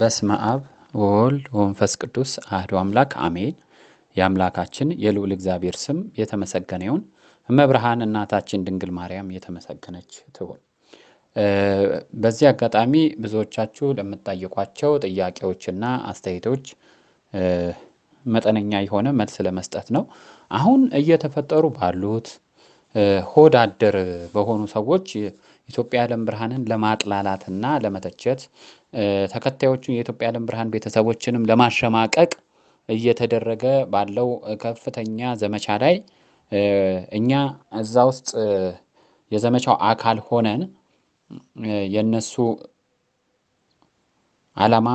በስመ አብ ወወልድ ወመንፈስ ቅዱስ አህዶ አምላክ አሜን። የአምላካችን የልዑል እግዚአብሔር ስም የተመሰገነ ይሁን። እመብርሃን እናታችን ድንግል ማርያም የተመሰገነች ትሁን። በዚህ አጋጣሚ ብዙዎቻችሁ ለምትጠይቋቸው ጥያቄዎችና አስተያየቶች መጠነኛ የሆነ መልስ ለመስጠት ነው። አሁን እየተፈጠሩ ባሉት ሆድ አደር በሆኑ ሰዎች ኢትዮጵያ የዓለም ብርሃንን ለማጥላላትና ለመተቸት ተከታዮቹን የኢትዮጵያ ዓለም ብርሃን ቤተሰቦችንም ለማሸማቀቅ እየተደረገ ባለው ከፍተኛ ዘመቻ ላይ እኛ እዛ ውስጥ የዘመቻው አካል ሆነን የነሱ ዓላማ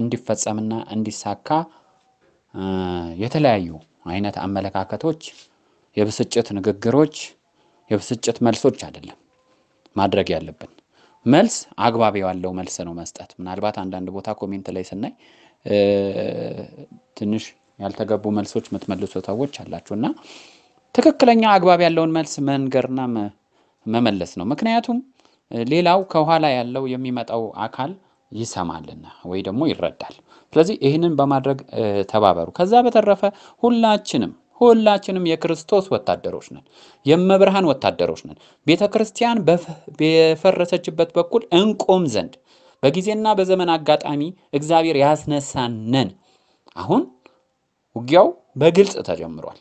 እንዲፈጸምና እንዲሳካ የተለያዩ አይነት አመለካከቶች፣ የብስጭት ንግግሮች፣ የብስጭት መልሶች አይደለም ማድረግ ያለብን መልስ አግባብ ያለው መልስ ነው መስጠት። ምናልባት አንዳንድ ቦታ ኮሜንት ላይ ስናይ ትንሽ ያልተገቡ መልሶች የምትመልሱ ሰዎች አላችሁ እና ትክክለኛ አግባብ ያለውን መልስ መንገርና መመለስ ነው። ምክንያቱም ሌላው ከኋላ ያለው የሚመጣው አካል ይሰማልና ወይ ደግሞ ይረዳል። ስለዚህ ይህንን በማድረግ ተባበሩ። ከዛ በተረፈ ሁላችንም ሁላችንም የክርስቶስ ወታደሮች ነን፣ የመብርሃን ወታደሮች ነን። ቤተ ክርስቲያን በፈረሰችበት በኩል እንቆም ዘንድ በጊዜና በዘመን አጋጣሚ እግዚአብሔር ያስነሳነን። አሁን ውጊያው በግልጽ ተጀምሯል።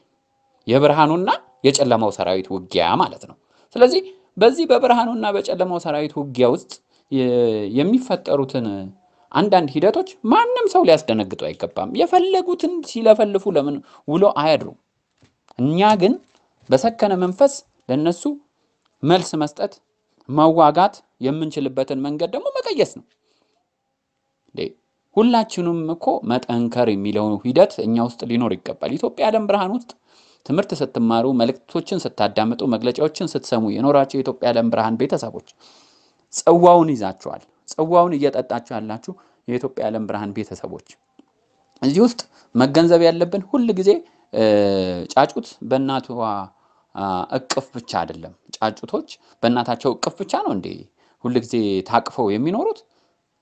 የብርሃኑና የጨለማው ሰራዊት ውጊያ ማለት ነው። ስለዚህ በዚህ በብርሃኑና በጨለማው ሰራዊት ውጊያ ውስጥ የሚፈጠሩትን አንዳንድ ሂደቶች ማንም ሰው ሊያስደነግጡ አይገባም። የፈለጉትን ሲለፈልፉ ለምን ውሎ አያድሩም? እኛ ግን በሰከነ መንፈስ ለነሱ መልስ መስጠት መዋጋት የምንችልበትን መንገድ ደግሞ መቀየስ ነው። ሁላችንም እኮ መጠንከር የሚለው ሂደት እኛ ውስጥ ሊኖር ይገባል። ኢትዮጵያ የዓለም ብርሃን ውስጥ ትምህርት ስትማሩ፣ መልእክቶችን ስታዳምጡ፣ መግለጫዎችን ስትሰሙ የኖራቸው የኢትዮጵያ የዓለም ብርሃን ቤተሰቦች ጽዋውን ይዛችኋል። ጽዋውን እየጠጣችሁ ያላችሁ የኢትዮጵያ ዓለም ብርሃን ቤተሰቦች እዚህ ውስጥ መገንዘብ ያለብን ሁል ጊዜ ጫጩት በእናቷ እቅፍ ብቻ አይደለም። ጫጩቶች በእናታቸው እቅፍ ብቻ ነው እንዴ ሁልጊዜ ታቅፈው የሚኖሩት?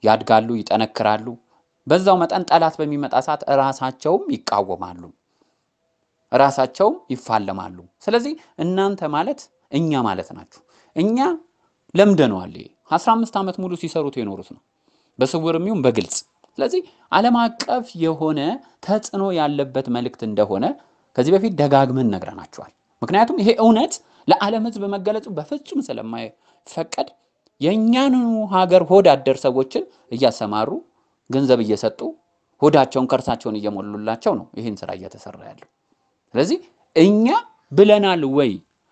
ያድጋሉ፣ ይጠነክራሉ። በዛው መጠን ጠላት በሚመጣ ሰዓት ራሳቸውም ይቃወማሉ፣ ራሳቸውም ይፋለማሉ። ስለዚህ እናንተ ማለት እኛ ማለት ናችሁ። እኛ ለምደነዋል። አስራ አምስት ዓመት ሙሉ ሲሰሩት የኖሩት ነው፣ በስውርም ይሁን በግልጽ ስለዚህ ዓለም አቀፍ የሆነ ተጽዕኖ ያለበት መልእክት እንደሆነ ከዚህ በፊት ደጋግመን ነግረናቸዋል። ምክንያቱም ይሄ እውነት ለዓለም ሕዝብ መገለጹ በፍጹም ስለማይፈቀድ የእኛኑ ሀገር ሆድ አደር ሰዎችን እያሰማሩ ገንዘብ እየሰጡ ሆዳቸውን ከርሳቸውን እየሞሉላቸው ነው ይህን ስራ እየተሰራ ያለው። ስለዚህ እኛ ብለናል ወይ?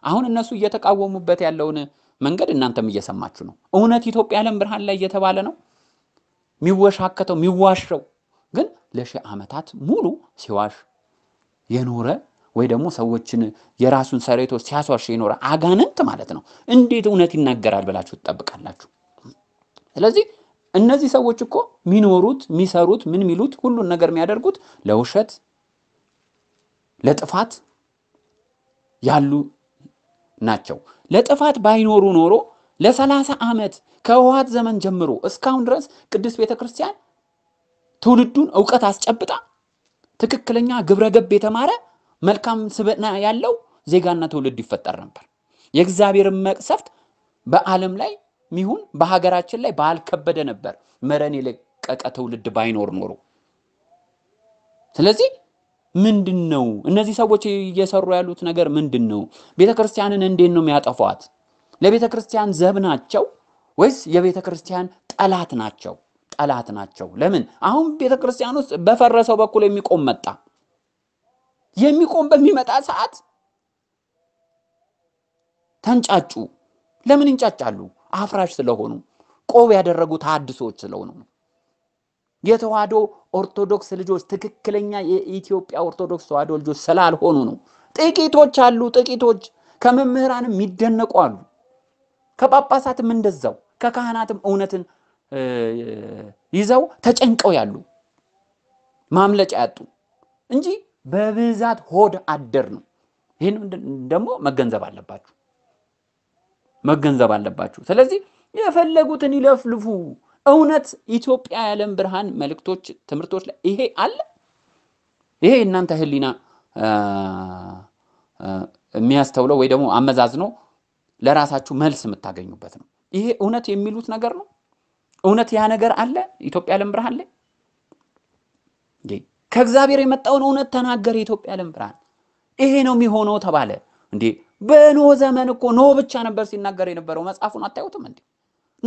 አሁን እነሱ እየተቃወሙበት ያለውን መንገድ እናንተም እየሰማችሁ ነው። እውነት ኢትዮጵያ ዓለም ብርሃን ላይ እየተባለ ነው። የሚወሻከተው የሚዋሸው ግን ለሺህ ዓመታት ሙሉ ሲዋሽ የኖረ ወይ ደግሞ ሰዎችን የራሱን ሰሬቶ ሲያስዋሽ የኖረ አጋንንት ማለት ነው። እንዴት እውነት ይናገራል ብላችሁ ትጠብቃላችሁ? ስለዚህ እነዚህ ሰዎች እኮ የሚኖሩት የሚሰሩት፣ ምን የሚሉት ሁሉን ነገር የሚያደርጉት ለውሸት ለጥፋት ያሉ ናቸው። ለጥፋት ባይኖሩ ኖሮ ለ30 ዓመት ከህወሓት ዘመን ጀምሮ እስካሁን ድረስ ቅድስት ቤተ ክርስቲያን ትውልዱን እውቀት አስጨብጣ ትክክለኛ ግብረ ገብ የተማረ መልካም ስብዕና ያለው ዜጋና ትውልድ ይፈጠር ነበር። የእግዚአብሔርን መቅሰፍት በዓለም ላይ ሚሁን በሀገራችን ላይ ባልከበደ ነበር መረን የለቀቀ ትውልድ ባይኖር ኖሮ። ስለዚህ ምንድን ነው እነዚህ ሰዎች እየሰሩ ያሉት ነገር ምንድን ነው? ቤተ ክርስቲያንን እንዴት ነው የሚያጠፏት? ለቤተ ክርስቲያን ዘብ ናቸው ወይስ የቤተ ክርስቲያን ጠላት ናቸው? ጠላት ናቸው። ለምን አሁን ቤተ ክርስቲያን ውስጥ በፈረሰው በኩል የሚቆም መጣ። የሚቆም በሚመጣ ሰዓት ተንጫጩ። ለምን ይንጫጫሉ? አፍራሽ ስለሆኑ ቆብ ያደረጉ ተሐድሶዎች ስለሆኑ ነው። የተዋህዶ ኦርቶዶክስ ልጆች ትክክለኛ የኢትዮጵያ ኦርቶዶክስ ተዋህዶ ልጆች ስላልሆኑ ነው። ጥቂቶች አሉ፣ ጥቂቶች ከመምህራንም ይደነቁ አሉ። ከጳጳሳትም እንደዛው ከካህናትም እውነትን ይዘው ተጨንቀው ያሉ ማምለጫ ያጡ እንጂ በብዛት ሆድ አደር ነው። ይህን ደግሞ መገንዘብ አለባችሁ መገንዘብ አለባችሁ። ስለዚህ የፈለጉትን ይለፍልፉ። እውነት ኢትዮጵያ የዓለም ብርሃን መልእክቶች፣ ትምህርቶች ላይ ይሄ አለ። ይሄ እናንተ ህሊና የሚያስተውለው ወይ ደግሞ ነው። ለራሳችሁ መልስ የምታገኙበት ነው። ይሄ እውነት የሚሉት ነገር ነው። እውነት ያ ነገር አለ። ኢትዮጵያ ዓለም ብርሃን ላይ ከእግዚአብሔር የመጣውን እውነት ተናገረ። የኢትዮጵያ ዓለም ብርሃን ይሄ ነው የሚሆነው ተባለ። እንዴ በኖ ዘመን እኮ ኖ ብቻ ነበር ሲናገር የነበረው። መጽሐፉን አታዩትም እንዴ?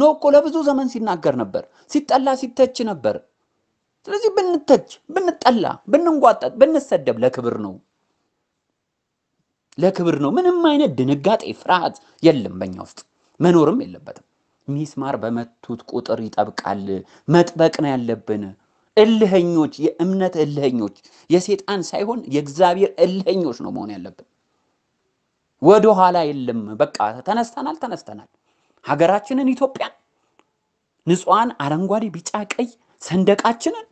ኖ እኮ ለብዙ ዘመን ሲናገር ነበር፣ ሲጠላ ሲተች ነበር። ስለዚህ ብንተች፣ ብንጠላ፣ ብንንጓጠጥ፣ ብንሰደብ ለክብር ነው። ለክብር ነው። ምንም አይነት ድንጋጤ፣ ፍርሃት የለም በእኛ ውስጥ መኖርም የለበትም። ሚስማር በመቱት ቁጥር ይጠብቃል። መጥበቅ ነው ያለብን። እልኸኞች፣ የእምነት እልኸኞች፣ የሴጣን ሳይሆን የእግዚአብሔር እልኸኞች ነው መሆን ያለብን። ወደ ኋላ የለም። በቃ ተነስተናል፣ ተነስተናል። ሀገራችንን ኢትዮጵያን፣ ንጹሐን አረንጓዴ፣ ቢጫ፣ ቀይ ሰንደቃችንን፣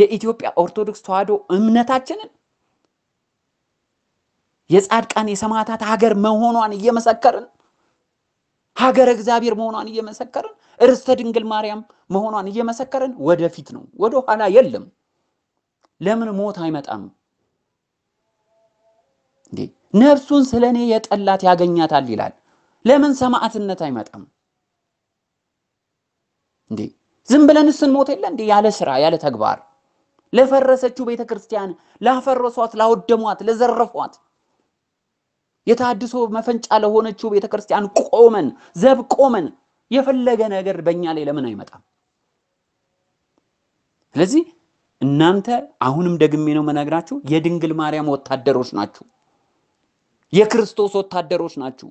የኢትዮጵያ ኦርቶዶክስ ተዋሕዶ እምነታችንን የጻድቃን የሰማዕታት ሀገር መሆኗን እየመሰከርን ሀገረ እግዚአብሔር መሆኗን እየመሰከርን እርስተ ድንግል ማርያም መሆኗን እየመሰከርን ወደፊት ነው፣ ወደ ኋላ የለም። ለምን ሞት አይመጣም እንዴ? ነፍሱን ስለ እኔ የጠላት ያገኛታል ይላል። ለምን ሰማዕትነት አይመጣም እንዴ? ዝም ብለንስ እንሞት የለ እንዴ? ያለ ስራ ያለ ተግባር ለፈረሰችው ቤተ ክርስቲያን፣ ላፈረሷት፣ ላወደሟት፣ ለዘረፏት የተሃድሶ መፈንጫ ለሆነችው ቤተክርስቲያን ቆመን ዘብ ቆመን የፈለገ ነገር በእኛ ላይ ለምን አይመጣም? ስለዚህ እናንተ አሁንም ደግሜ ነው መነግራችሁ የድንግል ማርያም ወታደሮች ናችሁ። የክርስቶስ ወታደሮች ናችሁ።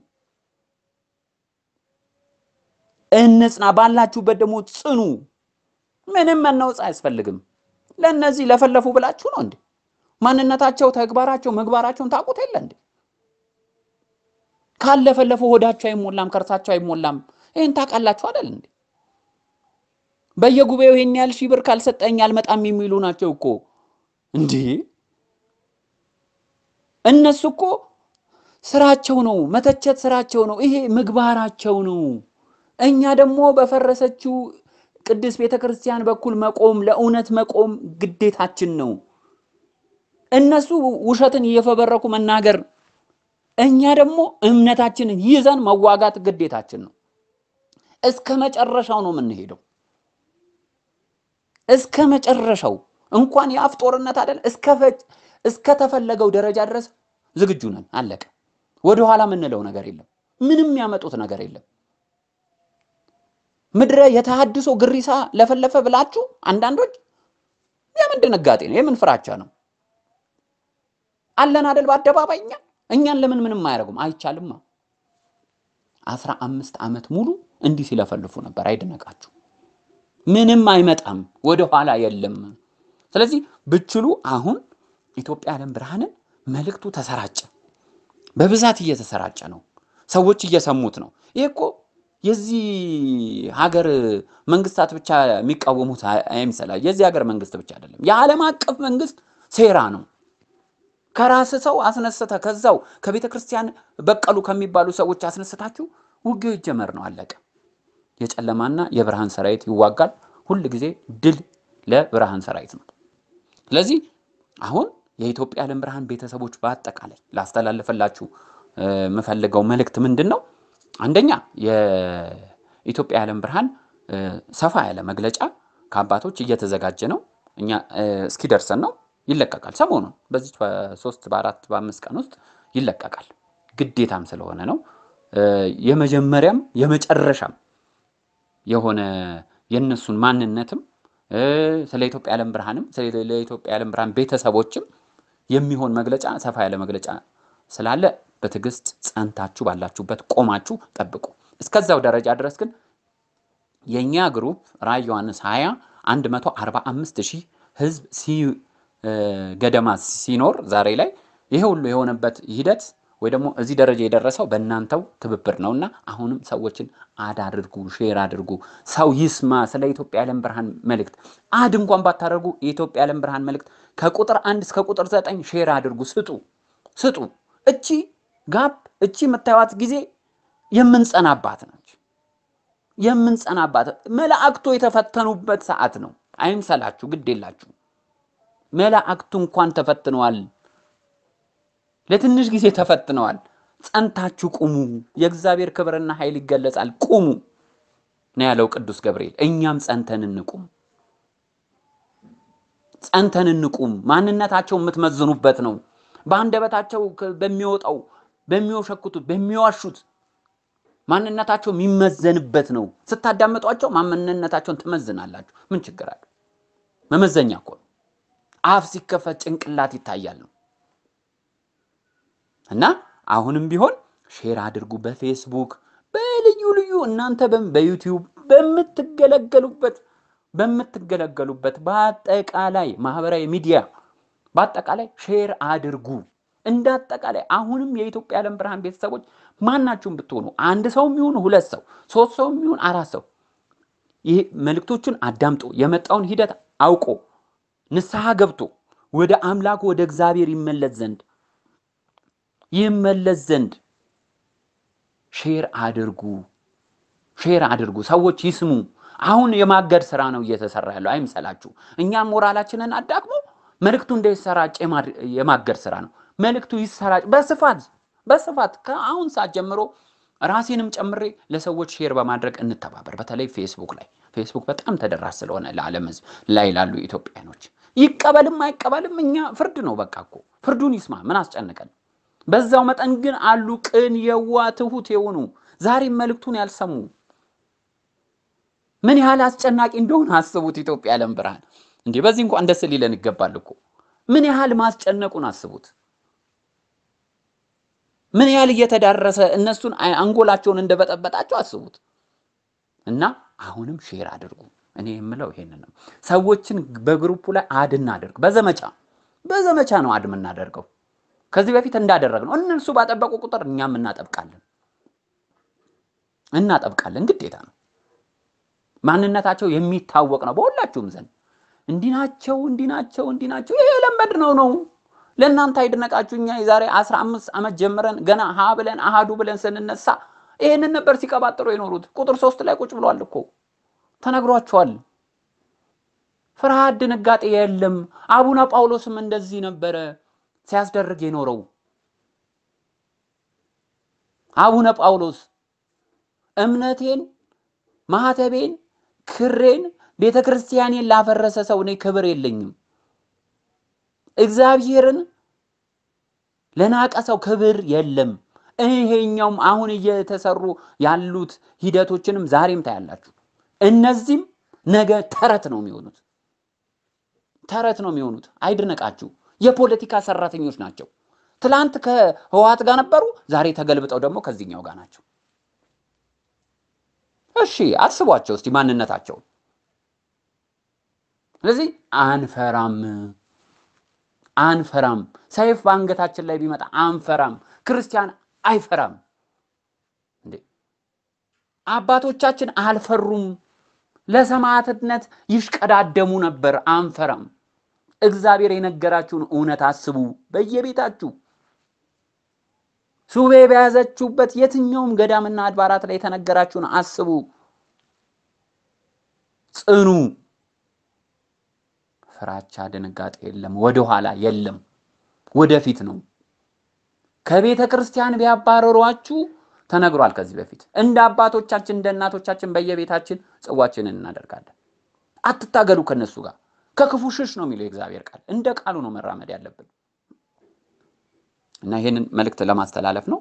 እንጽና፣ ባላችሁበት ደግሞ ጽኑ። ምንም መናወጽ አያስፈልግም። ለእነዚህ ለፈለፉ ብላችሁ ነው እንዴ? ማንነታቸው፣ ተግባራቸው፣ ምግባራቸውን ታውቁት የለ እንዴ? ካለፈለፈ ሆዳቸው አይሞላም፣ ከርሳቸው አይሞላም። ይህን ታውቃላችሁ አይደል እንዴ? በየጉባኤው ይሄን ያህል ሺህ ብር ካልሰጠኝ አልመጣም የሚሉ ናቸው እኮ እንዴ። እነሱ እኮ ስራቸው ነው መተቸት፣ ስራቸው ነው ይሄ ምግባራቸው ነው። እኛ ደግሞ በፈረሰችው ቅድስት ቤተ ክርስቲያን በኩል መቆም ለእውነት መቆም ግዴታችን ነው። እነሱ ውሸትን እየፈበረኩ መናገር እኛ ደግሞ እምነታችንን ይዘን መዋጋት ግዴታችን ነው። እስከ መጨረሻው ነው የምንሄደው። እስከ መጨረሻው እንኳን የአፍ ጦርነት አይደል እስከ ተፈለገው ደረጃ ድረስ ዝግጁ ነን። አለቀ። ወደኋላ የምንለው ነገር የለም። ምንም ያመጡት ነገር የለም። ምድረ የተሃድሶ ግሪሳ ለፈለፈ ብላችሁ አንዳንዶች የምን ድንጋጤ ነው? የምን ፍራቻ ነው? አለን አደል በአደባባይ እኛ እኛን ለምን ምንም አያደርጉም? አይቻልማ። አስራ አምስት ዓመት ሙሉ እንዲህ ሲለፈልፉ ነበር። አይደነቃችሁ? ምንም አይመጣም፣ ወደ ኋላ የለም። ስለዚህ ብችሉ አሁን ኢትዮጵያ ዓለም ብርሃንን መልእክቱ ተሰራጨ፣ በብዛት እየተሰራጨ ነው። ሰዎች እየሰሙት ነው። ይሄ እኮ የዚህ ሀገር መንግስታት ብቻ የሚቃወሙት አይምሰላ። የዚህ ሀገር መንግስት ብቻ አይደለም፣ የዓለም አቀፍ መንግስት ሴራ ነው። ከራስ ሰው አስነስተ ከዛው ከቤተ ክርስቲያን በቀሉ ከሚባሉ ሰዎች አስነስታችሁ ውጊያው ይጀመር ነው። አለቀ። የጨለማና የብርሃን ሰራዊት ይዋጋል። ሁል ጊዜ ድል ለብርሃን ሰራዊት ነው። ስለዚህ አሁን የኢትዮጵያ ዓለም ብርሃን ቤተሰቦች በአጠቃላይ ላስተላልፈላችሁ የምፈልገው መልእክት ምንድን ነው? አንደኛ የኢትዮጵያ ዓለም ብርሃን ሰፋ ያለ መግለጫ ከአባቶች እየተዘጋጀ ነው። እኛ እስኪደርሰን ነው ይለቀቃል። ሰሞኑን በዚች በሶስት በአራት በአምስት ቀን ውስጥ ይለቀቃል። ግዴታም ስለሆነ ነው። የመጀመሪያም የመጨረሻም የሆነ የእነሱን ማንነትም ስለ ኢትዮጵያ ዓለም ብርሃንም ስለ ኢትዮጵያ ዓለም ብርሃን ቤተሰቦችም የሚሆን መግለጫ ሰፋ ያለ መግለጫ ስላለ በትዕግስት ጸንታችሁ ባላችሁበት ቆማችሁ ጠብቁ። እስከዛው ደረጃ ድረስ ግን የእኛ ግሩፕ ራዕይ ዮሐንስ 20 145 ሺህ ህዝብ ገደማ ሲኖር ዛሬ ላይ ይሄ ሁሉ የሆነበት ሂደት ወይ ደግሞ እዚህ ደረጃ የደረሰው በእናንተው ትብብር እና አሁንም ሰዎችን አድ አድርጉ፣ ሼር አድርጉ፣ ሰው ይስማ። ስለ ኢትዮጵያ የዓለም ብርሃን መልእክት አድ እንኳን ባታደርጉ የኢትዮጵያ የዓለም ብርሃን መልእክት ከቁጥር አንድ እስከ ቁጥር ዘጠኝ ሼር አድርጉ፣ ስጡ፣ ስጡ። እቺ ጋፕ እቺ የምታዩት ጊዜ የምንጸናባት ነች፣ የምንጸናባት መላእክቶ የተፈተኑበት ሰዓት ነው። አይምሰላችሁ፣ ግድ የላችሁ መላእክቱ እንኳን ተፈትነዋል። ለትንሽ ጊዜ ተፈትነዋል። ጸንታችሁ ቁሙ፣ የእግዚአብሔር ክብርና ኃይል ይገለጻል፣ ቁሙ ነው ያለው ቅዱስ ገብርኤል። እኛም ጸንተን እንቁም፣ ጸንተን እንቁም። ማንነታቸው የምትመዝኑበት ነው። በአንደበታቸው በሚወጣው በሚወሸኩቱት በሚዋሹት ማንነታቸው የሚመዘንበት ነው። ስታዳምጧቸው ማንነታቸውን ትመዝናላችሁ። ምን ችግር አለ? መመዘኛ እኮ ነው። አፍ ሲከፈት ጭንቅላት ይታያል ነው እና አሁንም ቢሆን ሼር አድርጉ በፌስቡክ በልዩ ልዩ እናንተ በዩቲዩብ በምትገለገሉበት በምትገለገሉበት በአጠቃላይ ማህበራዊ ሚዲያ በአጠቃላይ ሼር አድርጉ። እንደ አጠቃላይ አሁንም የኢትዮጵያ ዓለም ብርሃን ቤተሰቦች ማናችሁም ብትሆኑ አንድ ሰው የሚሆን ሁለት ሰው ሶስት ሰው የሚሆን አራት ሰው ይህ መልእክቶቹን አዳምጦ የመጣውን ሂደት አውቆ ንስሐ ገብቶ ወደ አምላኩ ወደ እግዚአብሔር ይመለስ ዘንድ ይመለስ ዘንድ ሼር አድርጉ፣ ሼር አድርጉ፣ ሰዎች ይስሙ። አሁን የማገድ ስራ ነው እየተሰራ ያለው አይምሰላችሁ። እኛም ሞራላችንን አዳክሞ መልእክቱ እንዳይሰራጭ የማገድ ስራ ነው። መልእክቱ ይሰራጭ በስፋት በስፋት ከአሁን ሰዓት ጀምሮ ራሴንም ጨምሬ ለሰዎች ሼር በማድረግ እንተባበር። በተለይ ፌስቡክ ላይ ፌስቡክ በጣም ተደራሽ ስለሆነ ለዓለም ሕዝብ ላይ ላሉ ኢትዮጵያኖች ይቀበልም አይቀበልም እኛ ፍርድ ነው በቃ እኮ ፍርዱን ይስማ፣ ምን አስጨንቀን። በዛው መጠን ግን አሉ ቅን፣ የዋ፣ ትሁት የሆኑ ዛሬም መልእክቱን ያልሰሙ ምን ያህል አስጨናቂ እንደሆነ አስቡት። ኢትዮጵያ ዓለም ብርሃን እንዲህ በዚህ እንኳን ደስ ሊለን ይገባል እኮ ምን ያህል ማስጨነቁን አስቡት። ምን ያህል እየተዳረሰ እነሱን አንጎላቸውን እንደበጠበጣቸው አስቡት። እና አሁንም ሼር አድርጉ። እኔ የምለው ይሄንን ነው። ሰዎችን በግሩፑ ላይ አድ እናደርግ። በዘመቻ በዘመቻ ነው አድ የምናደርገው። ከዚህ በፊት እንዳደረግ ነው። እነሱ ባጠበቁ ቁጥር እኛም እናጠብቃለን እናጠብቃለን፣ ግዴታ ነው። ማንነታቸው የሚታወቅ ነው በሁላችሁም ዘንድ። እንዲናቸው እንዲናቸው እንዲናቸው ይሄ የለመድ ነው ነው ለእናንተ አይድነቃችሁ። እኛ የዛሬ 15 ዓመት ጀምረን ገና ሀ ብለን አሃዱ ብለን ስንነሳ ይሄንን ነበር ሲቀባጥሩ የኖሩት። ቁጥር ሶስት ላይ ቁጭ ብሏል እኮ ተነግሯቸዋል። ፍርሃት፣ ድንጋጤ የለም። አቡነ ጳውሎስም እንደዚህ ነበረ ሲያስደርግ የኖረው። አቡነ ጳውሎስ እምነቴን፣ ማህተቤን፣ ክሬን፣ ቤተ ክርስቲያኔን ላፈረሰ ሰው እኔ ክብር የለኝም፣ እግዚአብሔርን ለናቀ ሰው ክብር የለም። ይሄኛውም አሁን እየተሰሩ ያሉት ሂደቶችንም ዛሬም ታያላችሁ። እነዚህም ነገ ተረት ነው የሚሆኑት፣ ተረት ነው የሚሆኑት። አይድነቃችሁ። የፖለቲካ ሰራተኞች ናቸው። ትላንት ከህወሓት ጋር ነበሩ፣ ዛሬ ተገልብጠው ደግሞ ከዚህኛው ጋር ናቸው። እሺ አስቧቸው እስቲ ማንነታቸው ስለዚህ አንፈራም አንፈራም። ሰይፍ በአንገታችን ላይ ቢመጣ አንፈራም። ክርስቲያን አይፈራም እንዴ? አባቶቻችን አልፈሩም። ለሰማዕትነት ይሽቀዳደሙ ነበር። አንፈራም። እግዚአብሔር የነገራችሁን እውነት አስቡ። በየቤታችሁ ሱቤ በያዘችሁበት የትኛውም ገዳምና አድባራት ላይ የተነገራችሁን አስቡ፣ ጽኑ። ፍራቻ፣ ድንጋጤ የለም፣ ወደኋላ የለም፣ ወደፊት ነው። ከቤተ ክርስቲያን ቢያባረሯችሁ ተነግሯል ከዚህ በፊት እንደ አባቶቻችን እንደ እናቶቻችን በየቤታችን ጽዋችንን እናደርጋለን። አትታገሉ ከነሱ ጋር ከክፉ ሽሽ ነው የሚለው የእግዚአብሔር ቃል። እንደ ቃሉ ነው መራመድ ያለብን እና ይህንን መልእክት ለማስተላለፍ ነው።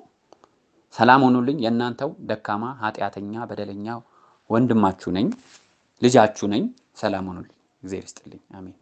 ሰላም ሆኑልኝ። የእናንተው ደካማ ኃጢአተኛ በደለኛ ወንድማችሁ ነኝ፣ ልጃችሁ ነኝ። ሰላም ሆኑልኝ። እግዚአብሔር ይስጥልኝ። አሜን።